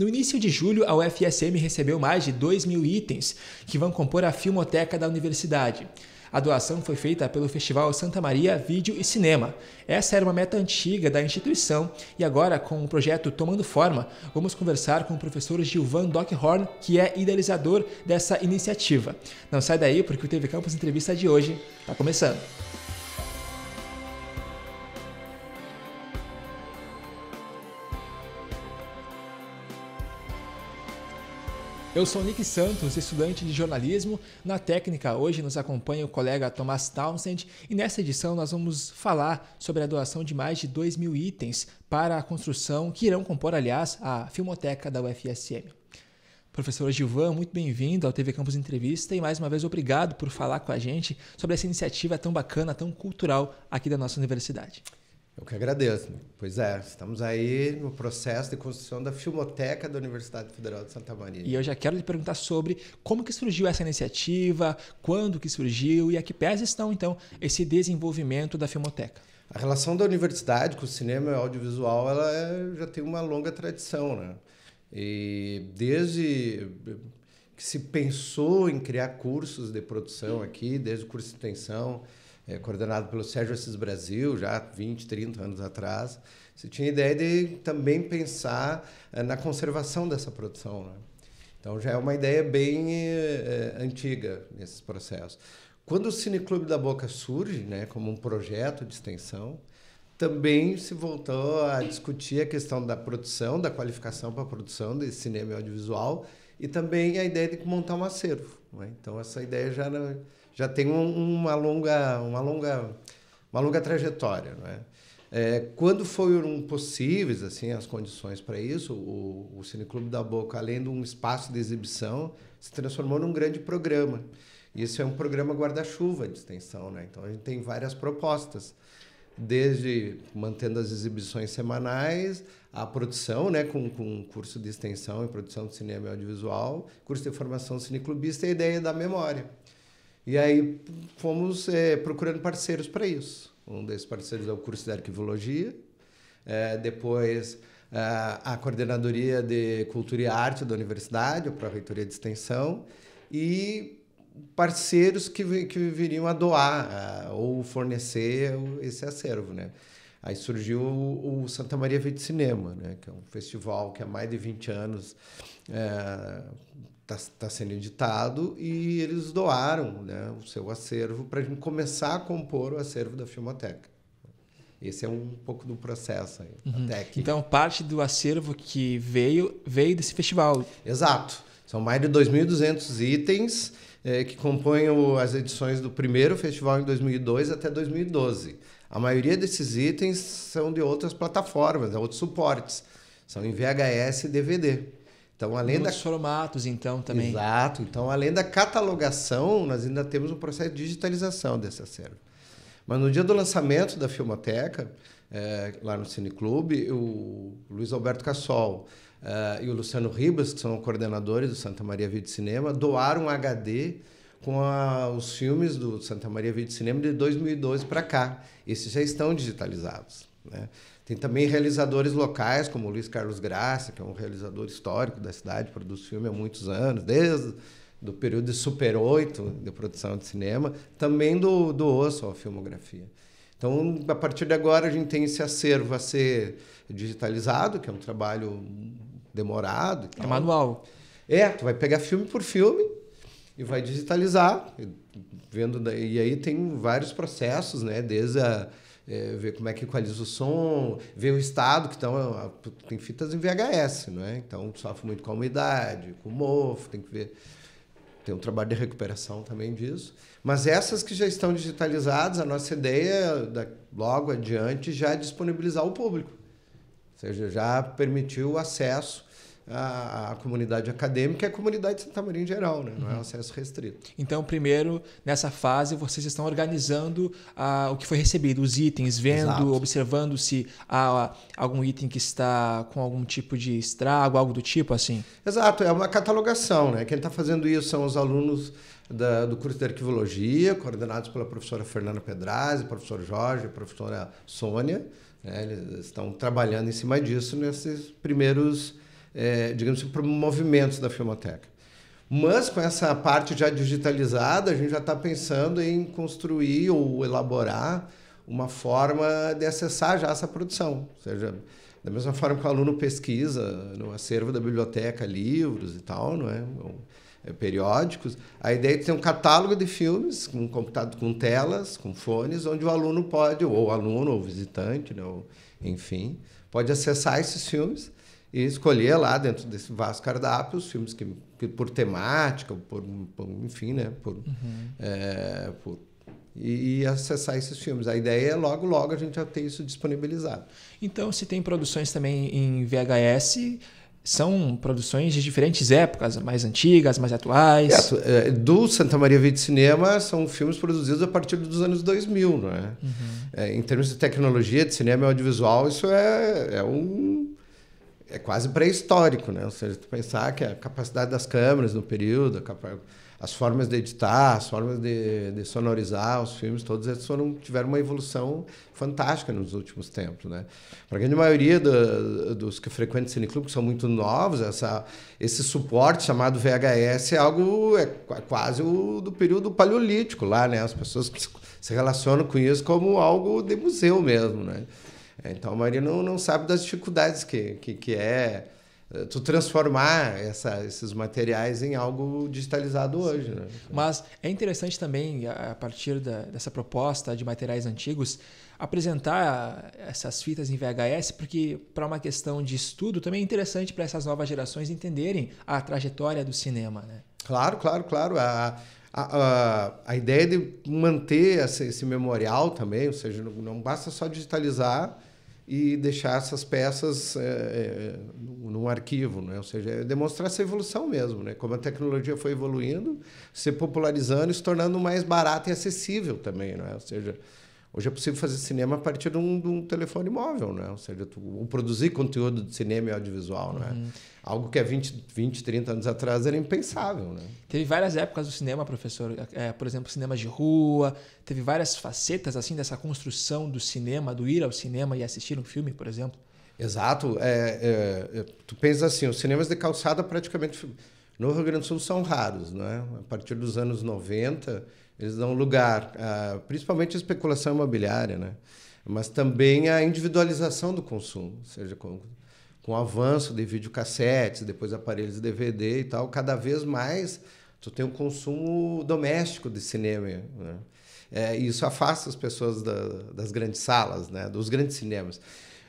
No início de julho, a UFSM recebeu mais de 2 mil itens que vão compor a filmoteca da universidade. A doação foi feita pelo Festival Santa Maria Vídeo e Cinema. Essa era uma meta antiga da instituição e agora, com o projeto tomando forma, vamos conversar com o professor Gilvan Dockhorn, que é idealizador dessa iniciativa. Não sai daí porque o TV Campus Entrevista de hoje está começando. Eu sou Nick Santos, estudante de jornalismo. Na técnica, hoje nos acompanha o colega Thomas Townsend e nessa edição nós vamos falar sobre a doação de mais de 2 mil itens para a construção que irão compor, aliás, a Filmoteca da UFSM. Professor Gilvan, muito bem-vindo ao TV Campus Entrevista e mais uma vez obrigado por falar com a gente sobre essa iniciativa tão bacana, tão cultural aqui da nossa universidade. Eu que agradeço. Né? Pois é, estamos aí no processo de construção da Filmoteca da Universidade Federal de Santa Maria. E eu já quero lhe perguntar sobre como que surgiu essa iniciativa, quando que surgiu e a que pés estão, então, esse desenvolvimento da Filmoteca. A relação da universidade com o cinema e o audiovisual ela é, já tem uma longa tradição, né? E desde que se pensou em criar cursos de produção aqui, desde o curso de extensão, é, coordenado pelo Sérgio Assis Brasil, já 20, 30 anos atrás, se tinha a ideia de também pensar é, na conservação dessa produção. Né? Então já é uma ideia bem é, antiga nesses processos. Quando o Cineclube da Boca surge né, como um projeto de extensão, também se voltou a discutir a questão da produção, da qualificação para a produção de cinema e audiovisual e também a ideia de montar um acervo. Né? Então essa ideia já... Não, já tem um, uma longa uma longa uma longa trajetória, não é? É, quando foram possíveis assim as condições para isso, o, o Cineclube da Boca, além de um espaço de exibição, se transformou num grande programa. isso é um programa guarda-chuva de extensão, né? Então a gente tem várias propostas, desde mantendo as exibições semanais, a produção, né, com, com curso de extensão e produção de cinema e audiovisual, curso de formação cineclubista e a ideia da memória e aí fomos é, procurando parceiros para isso. Um desses parceiros é o curso de arquivologia, é, depois eh, a coordenadoria de cultura e arte da universidade, a pró-reitoria de extensão, e parceiros que, que viriam a doar ou fornecer esse acervo, né? Aí surgiu o, Santa Maria de Cinema, né? que é um festival que há mais de 20 anos é, está tá sendo editado e eles doaram né, o seu acervo para a gente começar a compor o acervo da Filmoteca. Esse é um pouco do processo aí, uhum. até Então, parte do acervo que veio, veio desse festival. Exato. São mais de 2.200 itens eh, que compõem as edições do primeiro festival em 2002 até 2012. A maioria desses itens são de outras plataformas, de né, outros suportes. São em VHS e DVD. Então, além Nos da... formatos, então, também. Exato. Então, além da catalogação, nós ainda temos um processo de digitalização desse acervo. Mas no dia do lançamento da Filmoteca, é, lá no Cineclube, o Luiz Alberto Cassol é, e o Luciano Ribas, que são coordenadores do Santa Maria Vídeo Cinema, doaram um HD com a, os filmes do Santa Maria Vídeo Cinema de 2012 para cá. Esses já estão digitalizados. Né? Tem também realizadores locais, como o Luiz Carlos Graça, que é um realizador histórico da cidade, produz filme há muitos anos, desde do período de Super 8, de produção de cinema, também do, do osso a filmografia. Então, a partir de agora, a gente tem esse acervo a ser digitalizado, que é um trabalho demorado. É manual. É, tu vai pegar filme por filme e vai digitalizar, vendo e aí tem vários processos, né, desde a é, ver como é que equaliza o som, ver o estado que então Tem fitas em VHS, não é? Então sofre muito com a umidade, com o mofo, tem que ver. Tem um trabalho de recuperação também disso. Mas essas que já estão digitalizadas, a nossa ideia é, da, logo adiante já é disponibilizar ao público. Ou seja, já permitir o acesso a, a, comunidade acadêmica e a comunidade de Santa Maria em geral, né? não é uhum. é acesso restrito. Então, primeiro, nessa fase, vocês estão organizando uh, o que foi recebido, os itens, vendo, Exato. observando se há algum item que está com algum tipo de estrago, algo do tipo assim? Exato, é uma catalogação. Né? Quem está fazendo isso são os alunos da, do curso de arquivologia, coordenados pela professora Fernanda Pedrazzi, professor Jorge, professora Sônia. Né? Eles estão trabalhando em cima disso nesses primeiros é, digamos assim, para movimentos da Filmoteca. Mas com essa parte já digitalizada, a gente já está pensando em construir ou elaborar uma forma de acessar já essa produção. Ou seja, da mesma forma que o aluno pesquisa no acervo da biblioteca livros e tal, não é? Ou, é, periódicos, a ideia é ter um catálogo de filmes com computado com telas, com fones, onde o aluno pode, ou aluno, ou visitante, né, ou, enfim, pode acessar esses filmes e escolher lá dentro desse vasto cardápio os filmes que, que por temática, por, por, enfim, né? Por, uhum. é, por e, e, acessar esses filmes. A ideia é logo, logo a gente já ter isso disponibilizado. Então, se tem produções também em VHS, são produções de diferentes épocas, mais antigas, mais atuais. É, é do Santa Maria Vida de Cinema são filmes produzidos a partir dos anos 2000, não é? Uhum. é em termos de tecnologia de cinema e audiovisual, isso é, é um é quase pré-histórico, né? Ou seja, tu pensar que a capacidade das câmeras no período, as formas de editar, as formas de, de sonorizar os filmes, todos eles foram, tiveram uma evolução fantástica nos últimos tempos, né? Para a grande maioria do, dos que frequentam o cineclube, que são muito novos, essa, esse suporte chamado VHS é algo é quase o do período paleolítico lá, né? As pessoas se relacionam com isso como algo de museu mesmo, né? É, então a maioria não, não sabe das dificuldades que, que, que é eh, tu transformar essa, esses materiais em algo digitalizado hoje. Né? Mas é interessante também, a partir da, dessa proposta de materiais antigos, apresentar essas fitas em VHS, porque para uma questão de estudo também é interessante para essas novas gerações entenderem a trajetória do cinema. Né? Claro, claro, claro. A, a, a, a ideia de manter esse, esse memorial também, ou seja, não, não basta só digitalizar e deixar essas peças é, num arquivo, né? ou seja, é demonstrar essa evolução mesmo, né? como a tecnologia foi evoluindo, se popularizando e se tornando mais barata e acessível também, né? ou seja, Hoje é possível fazer cinema a partir de um, de um telefone móvel, né? Ou seja, tu, ou produzir conteúdo de cinema e audiovisual, né? Uhum. Algo que há 20, 20, 30 anos atrás era impensável, né? Teve várias épocas do cinema, professor. É, por exemplo, cinemas de rua. Teve várias facetas, assim, dessa construção do cinema, do ir ao cinema e assistir um filme, por exemplo. Exato. É, é, é tu pensas assim, os cinemas de calçada praticamente no Rio Grande do Sul são raros. é? A partir dos anos 90, eles dão lugar, a, principalmente a especulação imobiliária, né? mas também a individualização do consumo, ou seja, com, com o avanço de videocassetes, depois aparelhos DVD e tal, cada vez mais tu tem o um consumo doméstico de cinema. Né? É, isso afasta as pessoas da, das grandes salas, né? dos grandes cinemas.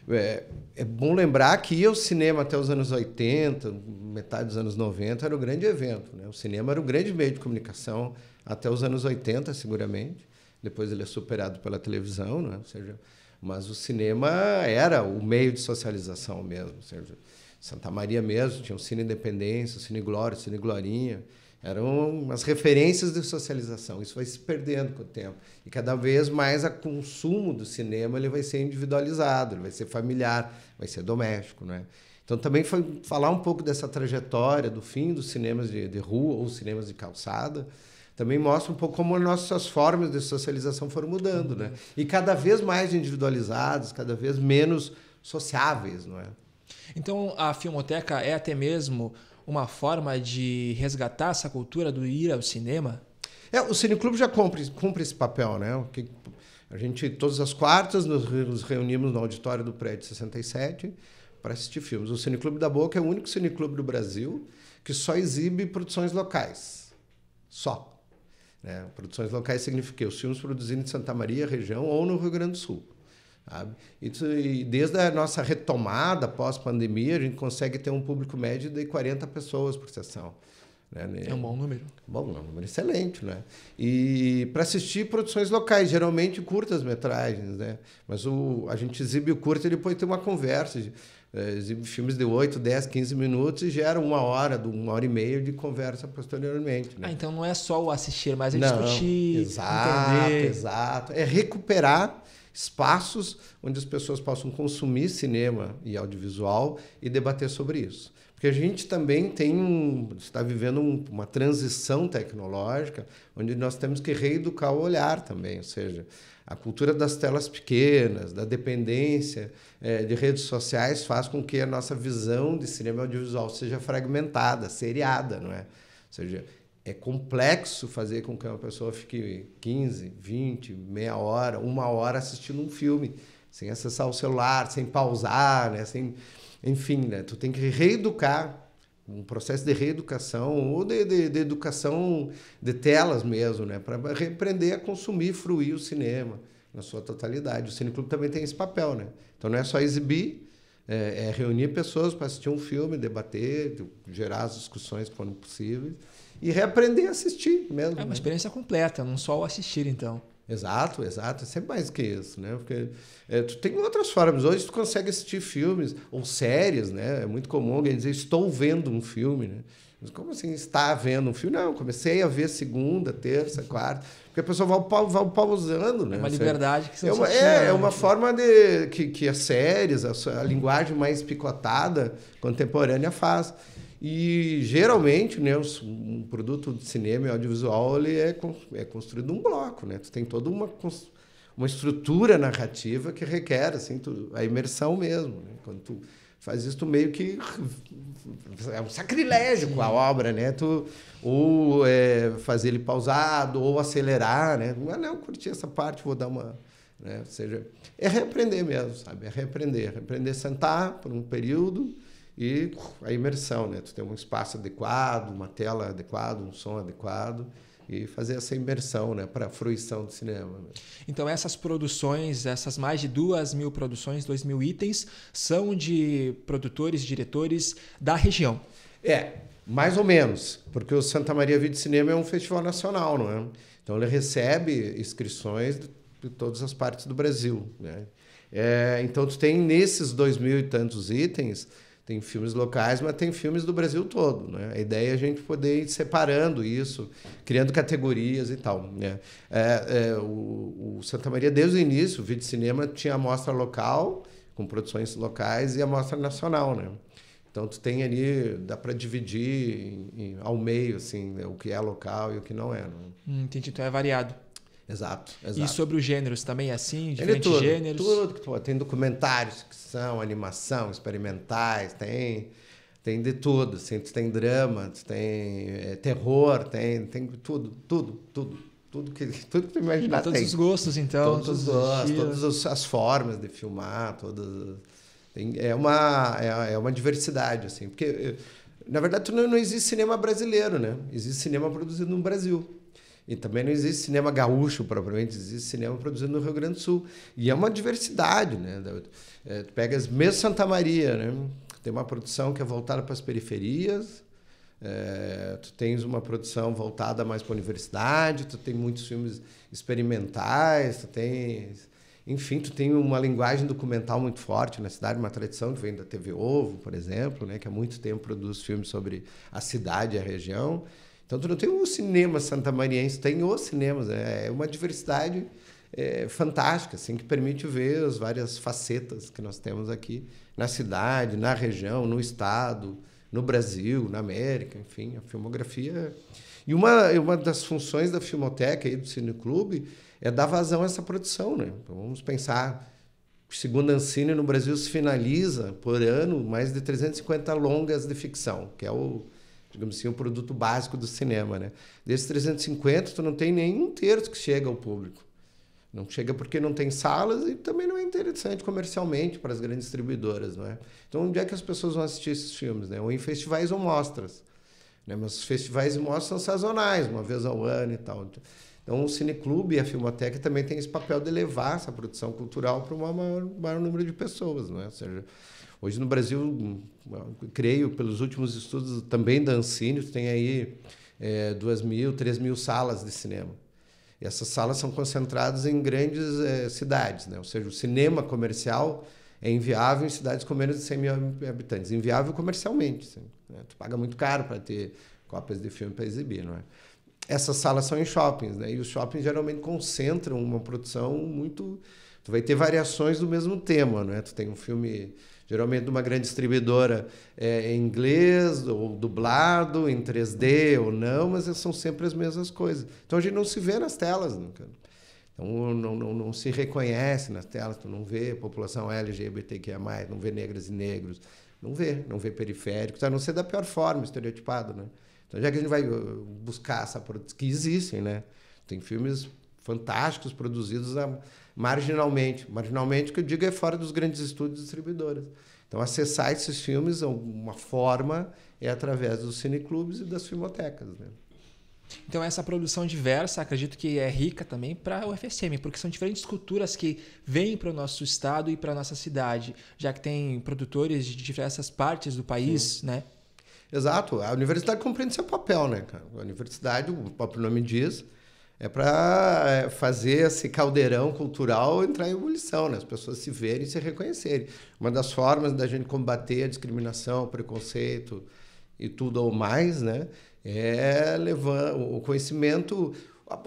É, é, bom lembrar que o cinema até os anos 80, metade dos anos 90, era o grande evento. Né? O cinema era o grande meio de comunicação até os anos 80, seguramente. Depois ele é superado pela televisão, né? ou seja, mas o cinema era o meio de socialização mesmo. Ou seja, Santa Maria mesmo tinha o Cine Independência, o Cine Glória, o Cine Glorinha. Eram as referências de socialização. Isso vai se perdendo com o tempo. E cada vez mais o consumo do cinema ele vai ser individualizado, ele vai ser familiar, vai ser doméstico. Né? Então, também foi falar um pouco dessa trajetória do fim dos cinemas de, de rua ou cinemas de calçada. Também mostra um pouco como nossas formas de socialização foram mudando, né? Uhum. E cada vez mais individualizadas, cada vez menos sociáveis, não é? Então, a Filmoteca é até mesmo uma forma de resgatar essa cultura do ir ao cinema? É, o Cineclube já cumpre, cumpre esse papel, né? a gente, todas as quartas, nos reunimos no auditório do prédio 67 para assistir filmes. O Cineclube da Boca é o único cineclube do Brasil que só exibe produções locais. Só. Né? Produções locais significa os filmes produzidos em Santa Maria, região ou no Rio Grande do Sul. Sabe? Isso, e desde a nossa retomada pós-pandemia, a gente consegue ter um público médio de 40 pessoas por sessão. Né? né? É um bom número. Bom, é um número excelente, né? E para assistir produções locais, geralmente curtas metragens, né? Mas o, a gente exibe o curto e depois tem uma conversa. Eh, exibe filmes de 8, 10, 15 minutos e gera uma hora, uma hora e meia de conversa posteriormente. Né? Ah, então não é só o assistir, mas é não, discutir, exato, entender. Exato, é recuperar espaços onde as pessoas possam consumir cinema e audiovisual e debater sobre isso. Porque a gente também tem um, está vivendo um, uma transição tecnológica onde nós temos que reeducar o olhar também, ou seja, a cultura das telas pequenas, da dependência é, de redes sociais faz com que a nossa visão de cinema e audiovisual seja fragmentada, seriada, não é? Ou seja, é complexo fazer com que uma pessoa fique 15, 20, meia hora, uma hora assistindo um filme, sem acessar o celular, sem pausar, né? sem, enfim, né? tu tem que reeducar, um processo de reeducação ou de, de, de educação de telas mesmo, né? para aprender a consumir, fruir o cinema na sua totalidade. O clube também tem esse papel, né? Então não é só exibir, é, é reunir pessoas para assistir um filme, debater, gerar as discussões quando possível e reaprender a assistir mesmo. É uma né? experiência completa, não só o assistir, então. Exato, exato. É sempre mais que isso, né? Porque é, tu tem outras formas. Hoje tu consegue assistir filmes ou séries, né? É muito comum alguém dizer estou vendo um filme, né? Mas como assim está vendo um filme? Não, comecei a ver segunda, terça, quarta. Porque a pessoa vai, vai pausando, né? É uma liberdade que é você é, é uma, é, né? é, uma forma de que, que as séries, a, a linguagem mais picotada, contemporânea faz. E geralmente, né, um produto de cinema e audiovisual ele é, é construído um bloco, né? Tu tem toda uma, uma estrutura narrativa que requer assim, tu, a imersão mesmo. Né? Quando tu faz isso, tu meio que é um sacrilégio com a obra, né? Tu, ou é, fazer ele pausado, ou acelerar, né? Ah, não, curti essa parte, vou dar uma. Né? Ou seja, é repreender mesmo, sabe? É repreender. É repreender, sentar por um período e a imersão, né? Tu tem um espaço adequado, uma tela adequada, um som adequado e fazer essa imersão, né, para a fruição do cinema. Né? Então essas produções, essas mais de duas mil produções, dois mil itens, são de produtores, diretores da região. É, mais ou menos, porque o Santa Maria Vídeo Cinema é um festival nacional, não é? Então ele recebe inscrições de todas as partes do Brasil, né? É, então tu tem nesses dois mil e tantos itens tem filmes locais, mas tem filmes do Brasil todo. Né? A ideia é a gente poder ir separando isso, criando categorias e tal. Né? É, é, o, o, Santa Maria, desde o início, o vídeo cinema tinha a mostra local, com produções locais, e a mostra nacional. Né? Então tu tem ali, dá para dividir em, em, ao meio assim, né? o que é local e o que não é. Né? Hum, entendi, então é variado. Exato, exato. E sobre os gêneros também é assim? Diferentes Ele tudo, gêneros? Tudo. Tem documentários que são animação, experimentais, tem, tem de tudo. Assim, tem drama, tem é, terror, tem, tem tudo, tudo, tudo. Tudo que, tudo que tu imaginar todos tem. Todos os gostos, então. Todos, todos os gostos, todas as formas de filmar, todas... Tem, é, uma, é, é uma diversidade, assim. Porque, eh, na verdade, não, não existe cinema brasileiro, né? Existe cinema produzido no Brasil. E também não existe cinema gaúcho propriamente, existe cinema produzido no Rio Grande do Sul. E é uma diversidade, né? É, tu pegas mesmo Santa Maria, né? Tem uma produção que é voltada para as periferias, é, tu tens uma produção voltada mais para a universidade, tu tem muitos filmes experimentais, tu tens enfim, tu tem uma linguagem documental muito forte na cidade, uma tradição que vem da TV Ovo, por exemplo, né, que há muito tempo produz filmes sobre a cidade e a região. Tanto não tem o cinema santamariense, tem os cinemas. É, é uma diversidade é, fantástica, assim, que permite ver as várias facetas que nós temos aqui na cidade, na região, no estado, no Brasil, na América, enfim, a filmografia. E uma, uma das funções da Filmoteca e do Cineclube é dar vazão a essa produção, né? Então, vamos pensar, segundo a no Brasil se finaliza por ano mais de 350 longas de ficção, que é o digamos assim, o um produto básico do cinema, né? Desses 350, tu não tem nenhum terço que chega ao público. Não chega porque não tem salas e também não é interessante comercialmente para as grandes distribuidoras, não é? Então, onde é que as pessoas vão assistir esses filmes, né? Ou em festivais ou mostras. Né? Mas os festivais e mostras são sazonais, uma vez ao ano e tal. Então, o Cineclube e a Filmoteca também têm esse papel de levar essa produção cultural para um maior, maior número de pessoas, não é? Ou seja, Hoje no Brasil, creio, pelos últimos estudos também da Ancine, tem aí é, 2 mil, 3 mil salas de cinema. E essas salas são concentradas em grandes é, cidades, né? ou seja, o cinema comercial é inviável em cidades com menos de 100 mil habitantes. Inviável comercialmente. Assim, né? Tu paga muito caro para ter cópias de filme para exibir, não é? Essas salas são em shoppings, né? E os shoppings geralmente concentram uma produção muito... Tu vai ter variações do mesmo tema, não é? Tu tem um filme geralmente de uma grande distribuidora é, em inglês, ou dublado, em 3D ou não, mas são sempre as mesmas coisas. Então a gente não se vê nas telas, Então não, não, não se reconhece nas telas, tu não vê a população LGBTQIA, não vê negras e negros, não vê, não vê periféricos, a não ser da pior forma, estereotipado, né? Então já que a gente vai uh, buscar essa que existem, né? Tem filmes fantásticos produzidos marginalmente. Marginalmente, o que eu digo é fora dos grandes estúdios distribuidores. distribuidoras. Então, acessar esses filmes, uma forma, é através dos cineclubes e das filmotecas. Né? Então, essa produção diversa, acredito que é rica também para o FSM, porque são diferentes culturas que vêm para o nosso estado e para a nossa cidade, já que tem produtores de diversas partes do país, Sim. né? Exato. A universidade compreende seu papel, né, A universidade, o próprio nome diz, é para é, fazer esse caldeirão cultural entrar em ebulição, né? as pessoas se verem e se reconhecerem. Uma das formas da gente combater a discriminação, o preconceito e tudo ou mais, né? é levar o conhecimento.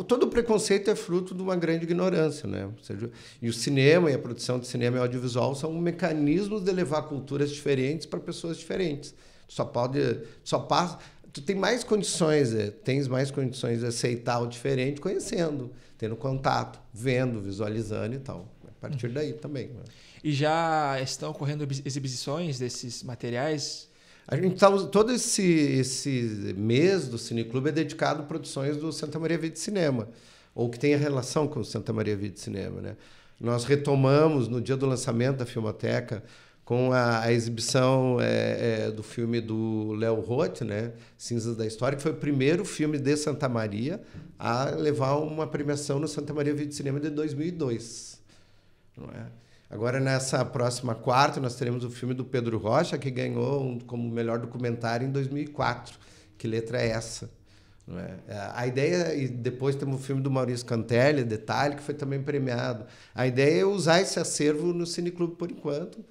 Todo preconceito é fruto de uma grande ignorância, né? Seja, e o cinema e a produção de cinema e audiovisual são mecanismos de levar culturas diferentes para pessoas diferentes. Só pode, só passa tu tem mais condições, é, tens mais condições de aceitar o diferente conhecendo, tendo contato, vendo, visualizando e tal. A partir daí também. Né? E já estão ocorrendo exibições desses materiais? A gente tá, todo esse, esse mês do Cineclube é dedicado a produções do Santa Maria Vida de Cinema, ou que tenha relação com o Santa Maria Vida de Cinema. Né? Nós retomamos no dia do lançamento da Filmoteca com a, a exibição é, é, do filme do Léo Roth, né, Cinzas da História, que foi o primeiro filme de Santa Maria a levar uma premiação no Santa Maria Vídeo Cinema de 2002. Não é? Agora, nessa próxima quarta, nós teremos o filme do Pedro Rocha, que ganhou um, como melhor documentário em 2004. Que letra é essa? É? é? A ideia, e depois temos o filme do Maurício Cantelli, Detalhe, que foi também premiado. A ideia é usar esse acervo no Cineclube por enquanto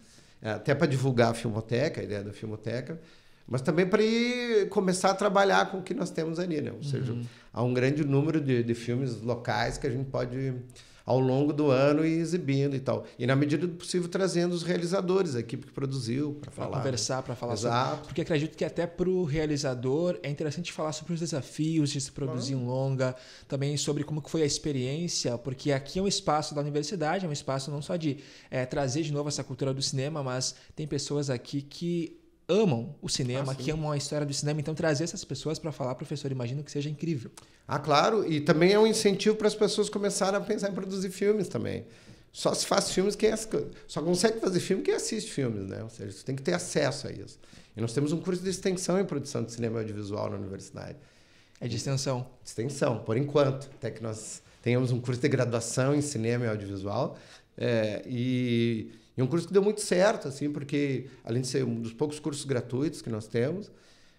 é, até para divulgar a filmoteca, a ideia da filmoteca, mas também para ir começar a trabalhar com o que nós temos ali, né? Ou seja, uhum. há um grande número de, de filmes locais que a gente pode ao longo do ano e exibindo e tal. E na medida do possível trazendo os realizadores, a equipe que produziu para falar. Para né? conversar, para falar Exato. Sobre... Porque acredito que até para o realizador é interessante falar sobre os desafios de se produzir ah. um longa, também sobre como foi a experiência, porque aqui é um espaço da universidade, é um espaço não só de é, trazer de novo essa cultura do cinema, mas tem pessoas aqui que amam o cinema, ah, que amam a história do cinema. Então, trazer essas pessoas para falar, professor, imagino que seja incrível. Ah, claro. E também é um incentivo para as pessoas começarem a pensar em produzir filmes também. Só se faz filmes quem só consegue fazer filme quem assiste filmes, né? Ou seja, você tem que ter acesso a isso. E nós temos um curso de extensão em produção de cinema e audiovisual na universidade. É de extensão. De extensão, por enquanto, até que nós tenhamos um curso de graduação em cinema e audiovisual. É, e e é um curso que deu muito certo, assim, porque além de ser um dos poucos cursos gratuitos que nós temos,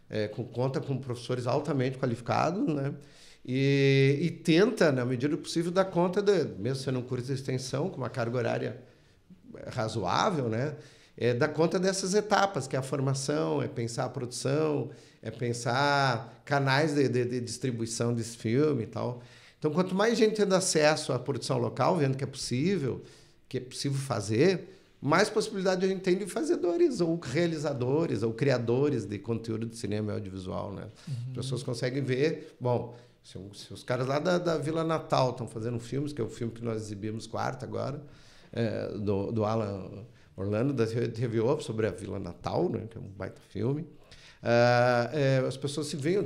é, com, conta com professores altamente qualificados, né? E, e, tenta, na medida do possível, dar conta, de, mesmo sendo um curso de extensão, com uma carga horária razoável, né? É, dar conta dessas etapas, que é a formação, é pensar a produção, é pensar canais de, de, de distribuição desse filme e tal. Então, quanto mais gente tendo acesso à produção local, vendo que é possível, que é possível fazer, mais possibilidade eu entendo de fazedores ou realizadores ou criadores de conteúdo de cinema e audiovisual, né? Uhum. As pessoas conseguem ver, bom, se, se os caras lá da, da Vila Natal estão fazendo filmes, que é o filme que nós exibimos quarta agora, é, do, do Alan Orlando, da TV Op, sobre a Vila Natal, né? Que é um baita filme. Uh, é, as pessoas se veem,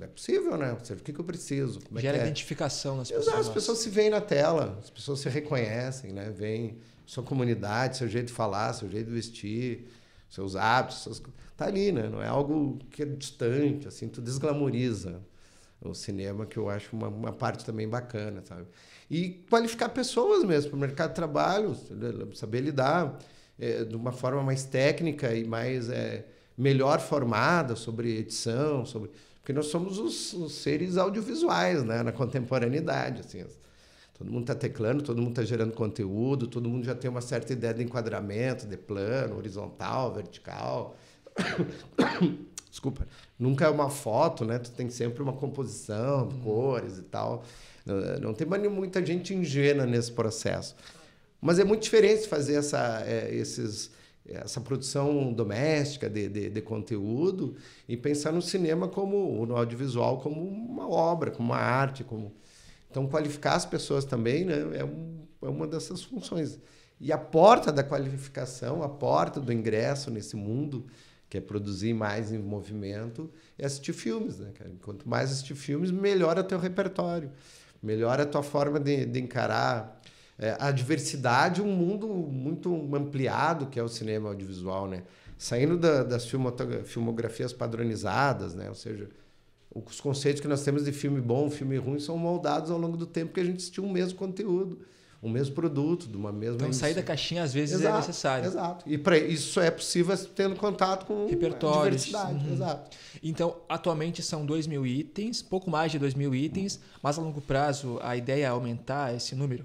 é possível, né? Ou seja, o que, que eu preciso? Como é Gera é? identificação nas pessoas. As pessoas se veem na tela, as pessoas se reconhecem, né? Vêm sua comunidade, seu jeito de falar, seu jeito de vestir, seus hábitos, suas... tá ali, né? Não é algo que é distante, assim, tu desglamoriza o cinema, que eu acho uma, uma parte também bacana, sabe? E qualificar pessoas mesmo para o mercado de trabalho, saber lidar é, de uma forma mais técnica e mais é, melhor formada sobre edição, sobre porque nós somos os, os seres audiovisuais, né, na contemporaneidade, assim. Todo mundo está teclando, todo mundo está gerando conteúdo, todo mundo já tem uma certa ideia de enquadramento, de plano, horizontal, vertical. Desculpa. Nunca é uma foto, né? Tu tem sempre uma composição, hum. cores e tal. Não tem muita gente ingênua nesse processo. Mas é muito diferente fazer essa, é, esses, essa produção doméstica de, de, de, conteúdo e pensar no cinema como, no audiovisual, como uma obra, como uma arte, como então, qualificar as pessoas também né, é, um, é uma dessas funções. E a porta da qualificação, a porta do ingresso nesse mundo, que é produzir mais em movimento, é assistir filmes, né, cara? Quanto mais assistir filmes, melhor é o teu repertório, melhora é a tua forma de, de encarar é, a diversidade, um mundo muito ampliado que é o cinema audiovisual, né? Saindo da, das filmografias padronizadas, né? Ou seja, os conceitos que nós temos de filme bom, filme ruim, são moldados ao longo do tempo que a gente assistiu o um mesmo conteúdo, o um mesmo produto, de uma mesma. Então, sair da caixinha às vezes é exato, é necessário. Exato. E para isso é possível tendo contato com Repertórios. diversidade. Uhum. Exato. Então, atualmente são 2 mil itens, pouco mais de 2 mil itens, uhum. mas a longo prazo a ideia é aumentar esse número?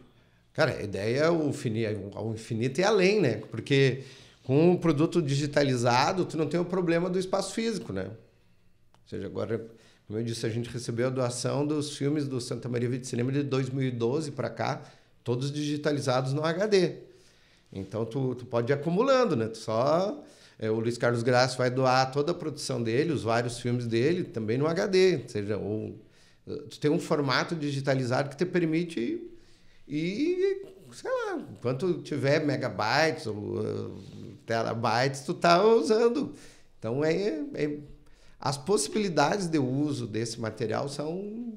Cara, a ideia é o infinito, ao infinito e além, né? Porque com o produto digitalizado, tu não tem o problema do espaço físico, né? Ou seja, agora como eu disse, a gente recebeu a doação dos filmes do Santa Maria de Cinema de 2012 para cá, todos digitalizados no HD. Então tu, tu pode ir acumulando, né? Tu só é, o Luiz Carlos Graça vai doar toda a produção dele, os vários filmes dele, também no HD, ou seja, ou tu tem um formato digitalizado que te permite e sei lá, enquanto tiver megabytes ou uh, terabytes, tu tá usando. Então é, é as possibilidades de uso desse material são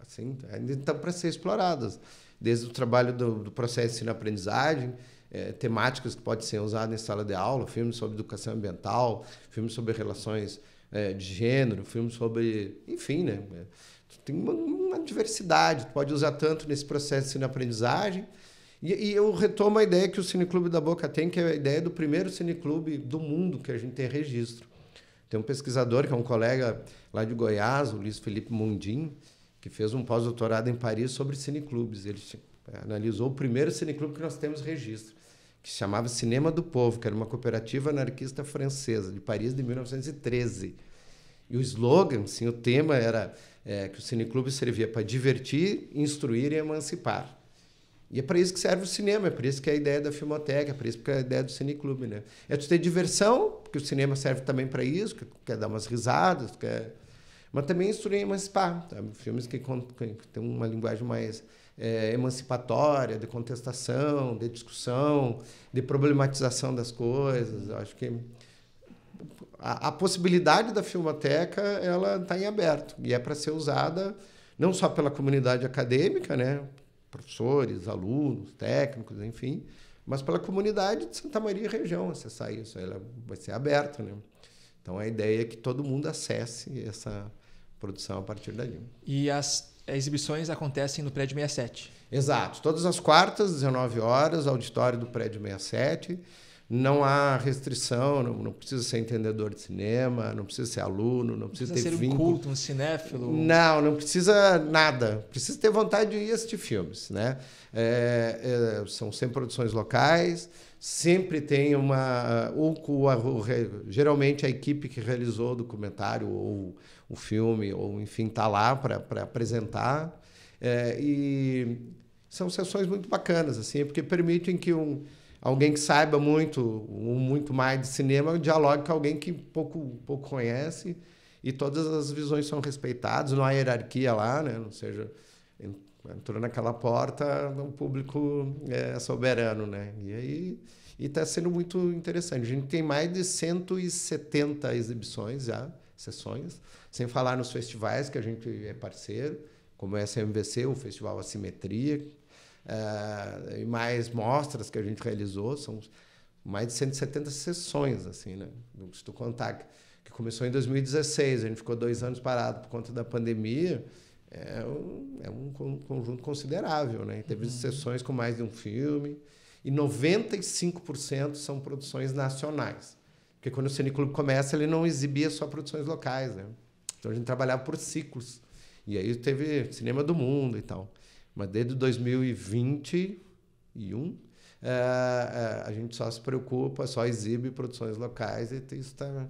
assim, ainda estão para ser exploradas, desde o trabalho do, do processo de ensino-aprendizagem, é, temáticas que podem ser usadas em sala de aula, filmes sobre educação ambiental, filmes sobre relações é, de gênero, filmes sobre, enfim, né? Tem uma, uma diversidade, tu pode usar tanto nesse processo de ensino-aprendizagem, e, e, eu retomo a ideia que o Cineclube da Boca tem, que é a ideia do primeiro cineclube do mundo que a gente tem registro. Tem um pesquisador que é um colega lá de Goiás, o Luiz Felipe Mundim, que fez um pós-doutorado em Paris sobre cineclubes. Ele é, analisou o primeiro cineclube que nós temos registro, que chamava Cinema do Povo, que era uma cooperativa anarquista francesa de Paris de 1913. E o slogan, sim, o tema era é, que o cineclube servia para divertir, instruir e emancipar. E é para isso que serve o cinema, é para isso que é a ideia da Filmoteca, é para isso que é a ideia do Cineclube, né? É tu ter diversão, porque o cinema serve também para isso, que quer dar umas risadas, quer... Mas também instruir emancipar, tá? filmes que, que tem uma linguagem mais é, emancipatória, de contestação, de discussão, de problematização das coisas. Eu acho que a, a possibilidade da Filmoteca, ela está em aberto e é para ser usada não só pela comunidade acadêmica, né? professores, alunos, técnicos, enfim, mas pela comunidade de Santa Maria e região acessar isso. Ela vai ser aberta, né? Então a ideia é que todo mundo acesse essa produção a partir dali. E as exibições acontecem no prédio 67. Exato, todas as quartas, 19 horas, auditório do prédio 67 não há restrição, não, não, precisa ser entendedor de cinema, não precisa ser aluno, não precisa, precisa ter ser vínculo. um culto, um cinéfilo. Não, não precisa nada. Precisa ter vontade de ir assistir filmes, né? É, é, são sempre produções locais, sempre tem uma ou, geralmente a equipe que realizou o documentário ou o filme ou enfim tá lá para apresentar é, e são sessões muito bacanas assim, porque permitem que um alguém que saiba muito, muito mais de cinema, dialogue com alguém que pouco, pouco conhece e todas as visões são respeitadas, não há hierarquia lá, né? Ou seja, entrou naquela porta, o público é soberano, né? E aí e está sendo muito interessante. A gente tem mais de 170 exibições já, sessões, sem falar nos festivais que a gente é parceiro, como o SMVC, o Festival Assimetria, uh, e mais mostras que a gente realizou, são mais de 170 sessões, assim, né? Se tu contar que começou em 2016, a gente ficou dois anos parado por conta da pandemia, é um, é um conjunto considerável, né? teve uhum. sessões com mais de um filme, e 95% são produções nacionais. Porque quando o Cineclube começa, ele não exibia só produções locais, né? Então a gente trabalhava por ciclos. E aí teve cinema do mundo e tal. Mas desde 2021, é, é, a gente só se preocupa, só exibe produções locais e isso está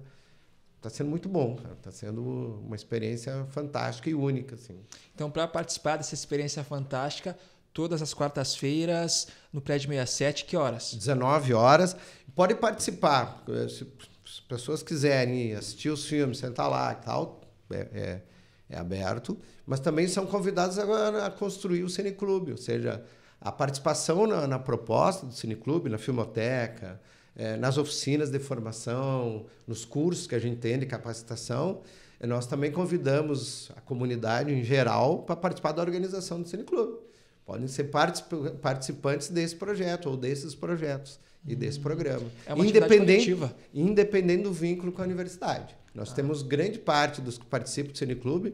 tá sendo muito bom, está sendo uma experiência fantástica e única. Assim. Então, para participar dessa experiência fantástica, todas as quartas-feiras no prédio 67, que horas? 19 horas. Pode participar, se as pessoas quiserem assistir os filmes, sentar lá e tal, é, é, é aberto mas também são convidados agora a construir o cineclube, ou seja, a participação na, na proposta do cineclube, na filmoteca, é, nas oficinas de formação, nos cursos que a gente tem de capacitação, nós também convidamos a comunidade em geral para participar da organização do cineclube. Podem ser particip participantes desse projeto ou desses projetos e desse hum. programa. É uma independente, independente do vínculo com a universidade. Nós ah. temos grande parte dos que participam do Cineclube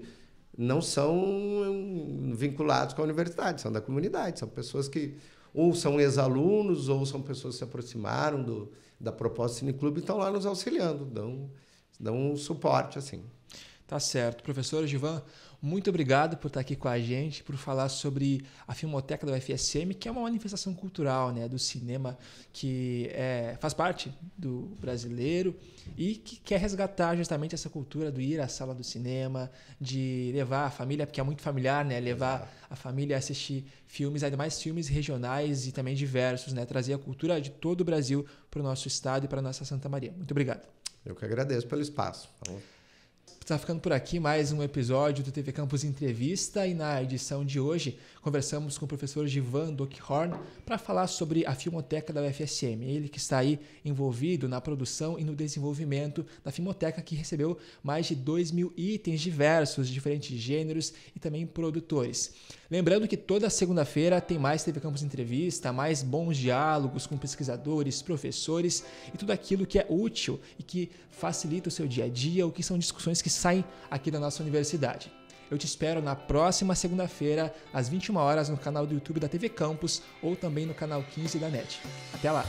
não são hum, vinculados com a universidade, são da comunidade, são pessoas que ou são ex-alunos ou são pessoas que se aproximaram do, da proposta clube e estão lá nos auxiliando, dão, dão um suporte assim. Tá certo. Professor Givan, muito obrigado por estar aqui com a gente, por falar sobre a Filmoteca da UFSM, que é uma manifestação cultural né, do cinema que é, faz parte do brasileiro e que quer resgatar justamente essa cultura do ir à sala do cinema, de levar a família, porque é muito familiar, né? Levar a família a assistir filmes, ainda mais filmes regionais e também diversos, né? Trazer a cultura de todo o Brasil para o nosso estado e para a nossa Santa Maria. Muito obrigado. Eu que agradeço pelo espaço. Falou. Está ficando por aqui mais um episódio do TV Campus Entrevista e na edição de hoje conversamos com o professor Givan Dockhorn para falar sobre a Filmoteca da UFSM. É ele que está aí envolvido na produção e no desenvolvimento da Filmoteca que recebeu mais de 2 mil itens diversos de diferentes gêneros e também produtores. Lembrando que toda segunda-feira tem mais TV Campus Entrevista, mais bons diálogos com pesquisadores, professores e tudo aquilo que é útil e que facilita o seu dia a dia ou que são discussões que sai aqui da nossa universidade. Eu te espero na próxima segunda-feira, às 21 horas, no canal do YouTube da TV Campus ou também no canal 15 da NET. Até lá!